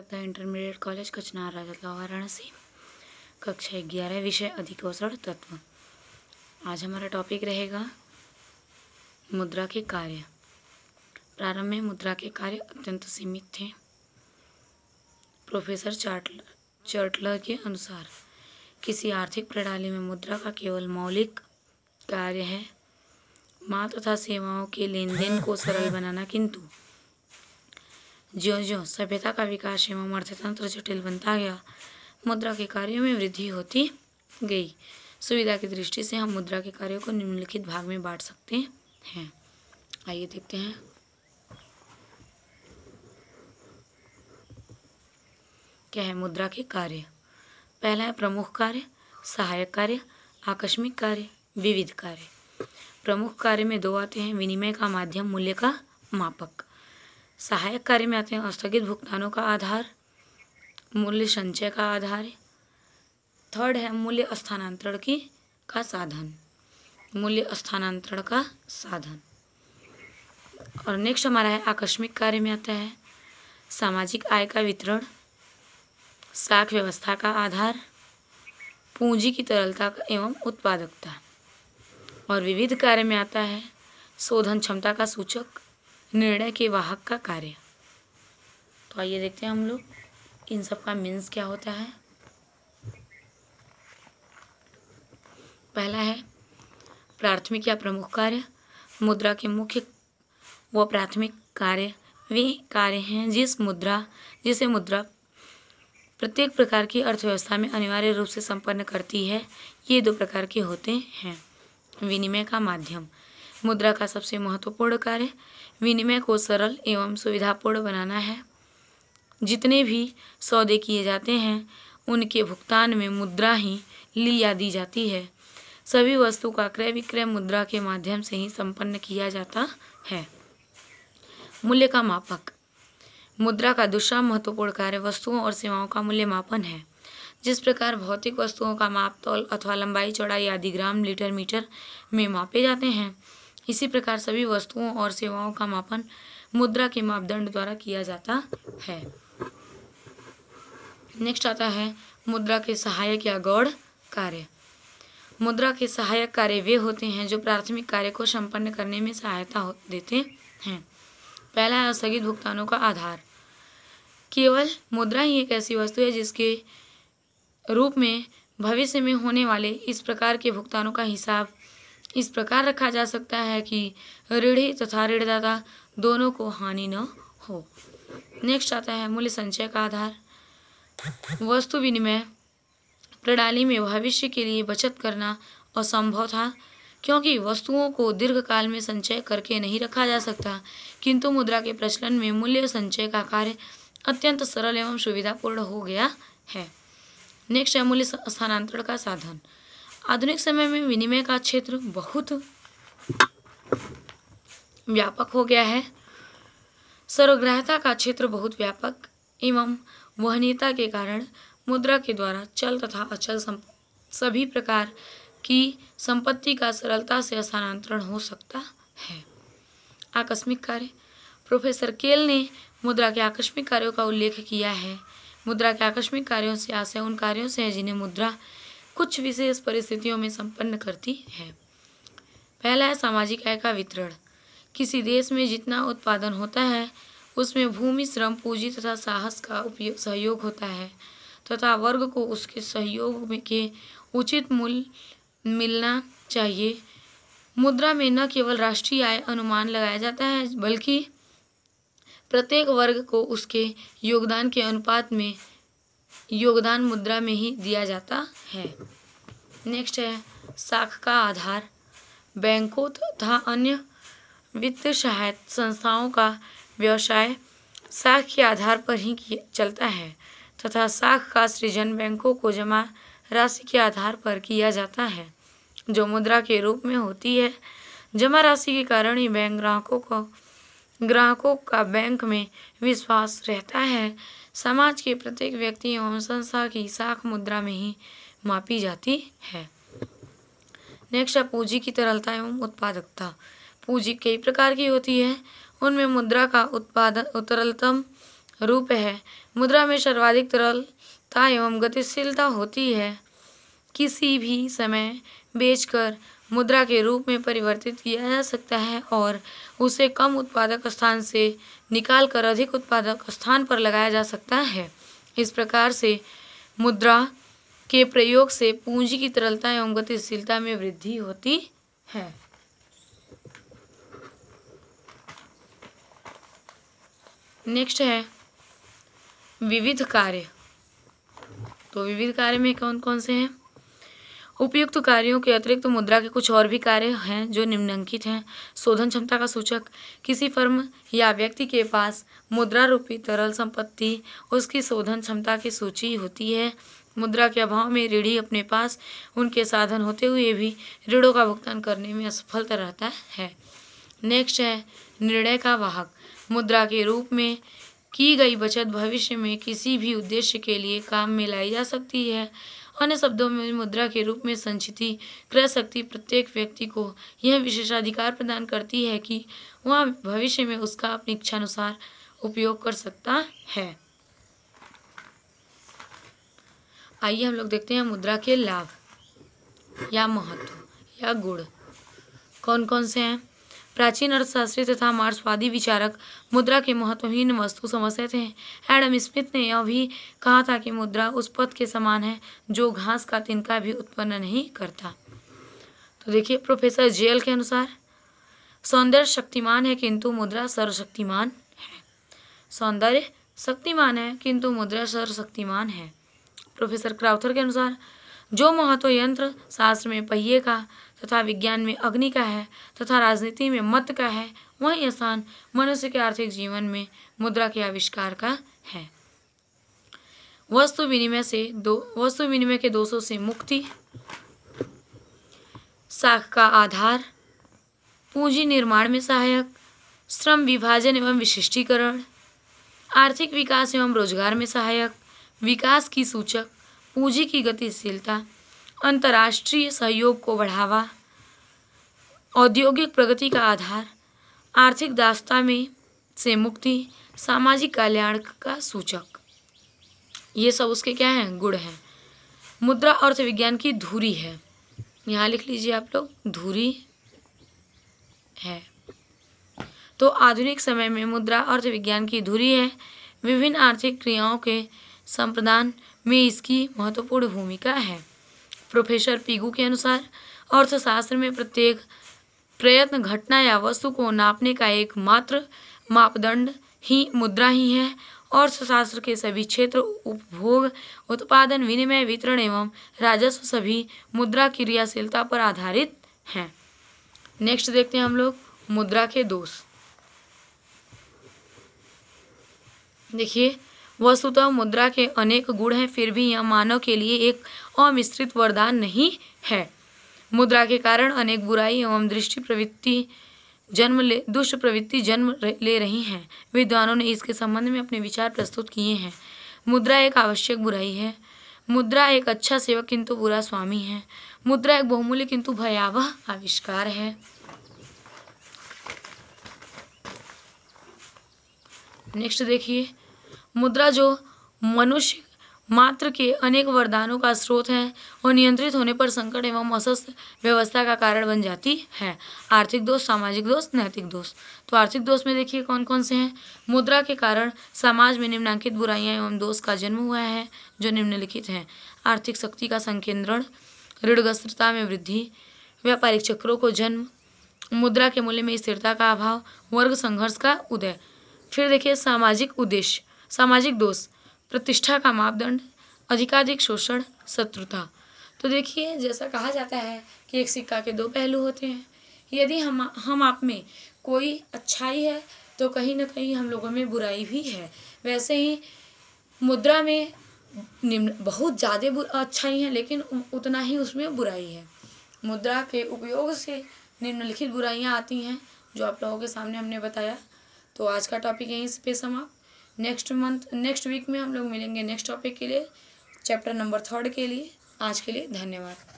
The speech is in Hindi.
तथा इंटरमीडिएट कॉलेज कचनार राजतला वाराणसी कक्षा ग्यारह विषय अधिकोषण तत्व आज हमारा टॉपिक रहेगा मुद्रा के कार्य प्रारंभ में मुद्रा के कार्य अत्यंत सीमित थे प्रोफेसर चार्टलर चर्टलर के अनुसार किसी आर्थिक प्रणाली में मुद्रा का केवल मौलिक कार्य है माल तथा सेवाओं के लेन देन को सरल बनाना किंतु ज्यो ज्यो सभ्यता का विकास एवं अर्थतंत्र जटिल बनता गया मुद्रा के कार्यों में वृद्धि होती गई सुविधा की दृष्टि से हम मुद्रा के कार्यों को निम्नलिखित भाग में बांट सकते हैं आइए देखते हैं क्या है मुद्रा के कार्य पहला है प्रमुख कार्य सहायक कार्य आकस्मिक कार्य विविध कार्य प्रमुख कार्य में दो आते हैं विनिमय का माध्यम मूल्य का मापक सहायक कार्य में आते हैं स्थगित भुगतानों का आधार मूल्य संचय का आधार थर्ड है मूल्य स्थानांतरण की का साधन मूल्य स्थानांतरण का साधन और नेक्स्ट हमारा है आकस्मिक कार्य में आता है सामाजिक आय का वितरण साख व्यवस्था का आधार पूंजी की तरलता एवं उत्पादकता और विविध कार्य में आता है शोधन क्षमता का सूचक निर्णय के वाहक का कार्य तो आइए देखते हैं हम लोग इन सब का मीन्स क्या होता है पहला है प्राथमिक या प्रमुख कार्य मुद्रा के मुख्य व प्राथमिक कार्य वे कार्य हैं जिस मुद्रा जिसे मुद्रा प्रत्येक प्रकार की अर्थव्यवस्था में अनिवार्य रूप से संपन्न करती है ये दो प्रकार के होते हैं विनिमय का माध्यम मुद्रा का सबसे महत्वपूर्ण कार्य विनिमय को सरल एवं सुविधापूर्ण बनाना है जितने भी सौदे किए जाते हैं उनके भुगतान में मुद्रा ही ली या दी जाती है सभी वस्तु का क्रय विक्रय मुद्रा के माध्यम से ही संपन्न किया जाता है मूल्य का मापक मुद्रा का दूसरा महत्वपूर्ण कार्य वस्तुओं और सेवाओं का मूल्य मापन है जिस प्रकार भौतिक वस्तुओं का माप तौल अथवा लंबाई चौड़ाई आदि ग्राम लीटर मीटर में मापे जाते हैं इसी प्रकार सभी वस्तुओं और सेवाओं का मापन मुद्रा के मापदंड द्वारा किया जाता है नेक्स्ट आता है मुद्रा के सहायक या गौड़ कार्य मुद्रा के सहायक कार्य वे होते हैं जो प्राथमिक कार्य को संपन्न करने में सहायता देते हैं पहला है स्थगित भुगतानों का आधार केवल मुद्रा ही एक ऐसी वस्तु है जिसके रूप में भविष्य में होने वाले इस प्रकार के भुगतानों का हिसाब इस प्रकार रखा जा सकता है कि ऋणी तथा ऋणदाता दोनों को हानि न हो नेक्स्ट आता है मूल्य संचय का आधार वस्तु विनिमय प्रणाली में भविष्य के लिए बचत करना असंभव था क्योंकि वस्तुओं को दीर्घ काल में संचय करके नहीं रखा जा सकता किंतु मुद्रा के प्रचलन में मूल्य संचय का कार्य अत्यंत सरल एवं सुविधापूर्ण हो गया है नेक्स्ट है मूल्य स्थानांतरण का साधन आधुनिक समय में विनिमय का क्षेत्र बहुत व्यापक हो गया है सर्वग्राहता का क्षेत्र बहुत व्यापक एवं वहनीयता के कारण मुद्रा के द्वारा चल तथा अचल सभी प्रकार की संपत्ति का सरलता से स्थानांतरण हो सकता है आकस्मिक कार्य प्रोफेसर केल ने मुद्रा के आकस्मिक कार्यों का उल्लेख किया है मुद्रा के आकस्मिक कार्यों से आशय उन कार्यों से है जिन्हें मुद्रा कुछ विशेष परिस्थितियों में संपन्न करती है पहला है सामाजिक आय का वितरण किसी देश में जितना उत्पादन होता है उसमें भूमि श्रम पूंजी तथा साहस का उपयोग सहयोग होता है तथा तो वर्ग को उसके सहयोग में के उचित मूल्य मिलना चाहिए मुद्रा में न केवल राष्ट्रीय आय अनुमान लगाया जाता है बल्कि प्रत्येक वर्ग को उसके योगदान के अनुपात में योगदान मुद्रा में ही दिया जाता है नेक्स्ट है साख का आधार बैंकों तथा अन्य वित्त सहायता संस्थाओं का व्यवसाय साख के आधार पर ही चलता है तथा साख का सृजन बैंकों को जमा राशि के आधार पर किया जाता है जो मुद्रा के रूप में होती है जमा राशि के कारण ही बैंक ग्राहकों को ग्राहकों का बैंक में विश्वास रहता है समाज के प्रत्येक व्यक्ति एवं संस्था की साख मुद्रा में ही मापी जाती है नेक्स्ट है पूंजी की तरलता एवं उत्पादकता पूंजी कई प्रकार की होती है उनमें मुद्रा का उत्पादन तरलतम रूप है मुद्रा में सर्वाधिक तरलता एवं गतिशीलता होती है किसी भी समय बेचकर मुद्रा के रूप में परिवर्तित किया जा सकता है और उसे कम उत्पादक स्थान से निकाल कर अधिक उत्पादक स्थान पर लगाया जा सकता है इस प्रकार से मुद्रा के प्रयोग से पूंजी की तरलता एवं गतिशीलता में वृद्धि होती है नेक्स्ट है विविध कार्य तो विविध कार्य में कौन कौन से हैं उपयुक्त कार्यों के अतिरिक्त तो मुद्रा के कुछ और भी कार्य हैं जो निम्नलिखित हैं शोधन क्षमता का सूचक किसी फर्म या व्यक्ति के पास मुद्रा रूपी तरल संपत्ति उसकी शोधन क्षमता की सूची होती है मुद्रा के अभाव में ऋणी अपने पास उनके साधन होते हुए भी ऋणों का भुगतान करने में असफलता रहता है नेक्स्ट है निर्णय का वाहक मुद्रा के रूप में की गई बचत भविष्य में किसी भी उद्देश्य के लिए काम में लाई जा सकती है अन्य शब्दों में मुद्रा के रूप में संचिति क्रय शक्ति प्रत्येक व्यक्ति को यह विशेषाधिकार प्रदान करती है कि वह भविष्य में उसका अपनी इच्छानुसार उपयोग कर सकता है आइए हम लोग देखते हैं मुद्रा के लाभ या महत्व या गुण कौन कौन से हैं प्राचीन अर्थशास्त्री तथा मार्क्सवादी विचारक मुद्रा के महत्वहीन वस्तु समझते थे एडम स्मिथ ने यह भी कहा था कि मुद्रा उस पद के समान है जो घास का तिनका भी उत्पन्न नहीं करता तो देखिए प्रोफेसर जेल के अनुसार सौंदर्य शक्तिमान है किंतु मुद्रा सर्वशक्तिमान है सौंदर्य शक्तिमान है किंतु मुद्रा सर्वशक्तिमान है प्रोफेसर क्राउथर के अनुसार जो महत्व यंत्र शास्त्र में पहिए का तथा विज्ञान में अग्नि का है तथा राजनीति में मत का है वही स्थान मनुष्य के आर्थिक जीवन में मुद्रा के आविष्कार का है वस्तु विनिमय से दो वस्तु विनिमय के दोषों से मुक्ति साख का आधार पूंजी निर्माण में सहायक श्रम विभाजन एवं विशिष्टीकरण आर्थिक विकास एवं रोजगार में सहायक विकास की सूचक पूंजी की गतिशीलता अंतर्राष्ट्रीय सहयोग को बढ़ावा औद्योगिक प्रगति का आधार आर्थिक दास्ता में से मुक्ति सामाजिक कल्याण का सूचक ये सब उसके क्या हैं गुण हैं मुद्रा अर्थविज्ञान की धुरी है यहाँ लिख लीजिए आप लोग धुरी है तो आधुनिक समय में मुद्रा अर्थविज्ञान की धुरी है विभिन्न आर्थिक क्रियाओं के संप्रदान में इसकी महत्वपूर्ण भूमिका है प्रोफेसर पिगू के अनुसार अर्थशास्त्र में प्रत्येक प्रयत्न घटना या वस्तु को नापने का एकमात्र मापदंड ही मुद्रा ही है अर्थशास्त्र के सभी क्षेत्र उपभोग उत्पादन विनिमय वितरण एवं राजस्व सभी मुद्रा क्रियाशीलता पर आधारित हैं नेक्स्ट देखते हैं हम लोग मुद्रा के दोष देखिए वस्तुतः मुद्रा के अनेक गुण हैं फिर भी यह मानव के लिए एक अमिश्रित वरदान नहीं है मुद्रा के कारण अनेक बुराई एवं दृष्टि प्रवृत्ति जन्म ले दुष्ट प्रवृत्ति जन्म ले रही हैं विद्वानों ने इसके संबंध में अपने विचार प्रस्तुत किए हैं मुद्रा एक आवश्यक बुराई है मुद्रा एक अच्छा सेवक किंतु बुरा स्वामी है मुद्रा एक बहुमूल्य किंतु भयावह आविष्कार है नेक्स्ट देखिए मुद्रा जो मनुष्य मात्र के अनेक वरदानों का स्रोत है और नियंत्रित होने पर संकट एवं अस्वस्थ व्यवस्था का कारण बन जाती है आर्थिक दोष सामाजिक दोष नैतिक दोष तो आर्थिक दोष में देखिए कौन कौन से हैं मुद्रा के कारण समाज में निम्नांकित बुराइयां एवं दोष का जन्म हुआ है जो निम्नलिखित हैं आर्थिक शक्ति का संकेंद्रण ऋणग्रस्तता में वृद्धि व्यापारिक चक्रों को जन्म मुद्रा के मूल्य में स्थिरता का अभाव वर्ग संघर्ष का उदय फिर देखिए सामाजिक उद्देश्य सामाजिक दोष प्रतिष्ठा का मापदंड अधिकाधिक शोषण शत्रुता तो देखिए जैसा कहा जाता है कि एक सिक्का के दो पहलू होते हैं यदि हम हम आप में कोई अच्छाई है तो कहीं ना कहीं हम लोगों में बुराई भी है वैसे ही मुद्रा में निम्न बहुत ज़्यादा अच्छाई है लेकिन उतना ही उसमें बुराई है मुद्रा के उपयोग से निम्नलिखित बुराइयाँ आती हैं जो आप लोगों के सामने हमने बताया तो आज का टॉपिक यहीं पे समाप्त नेक्स्ट मंथ नेक्स्ट वीक में हम लोग मिलेंगे नेक्स्ट टॉपिक के लिए चैप्टर नंबर थर्ड के लिए आज के लिए धन्यवाद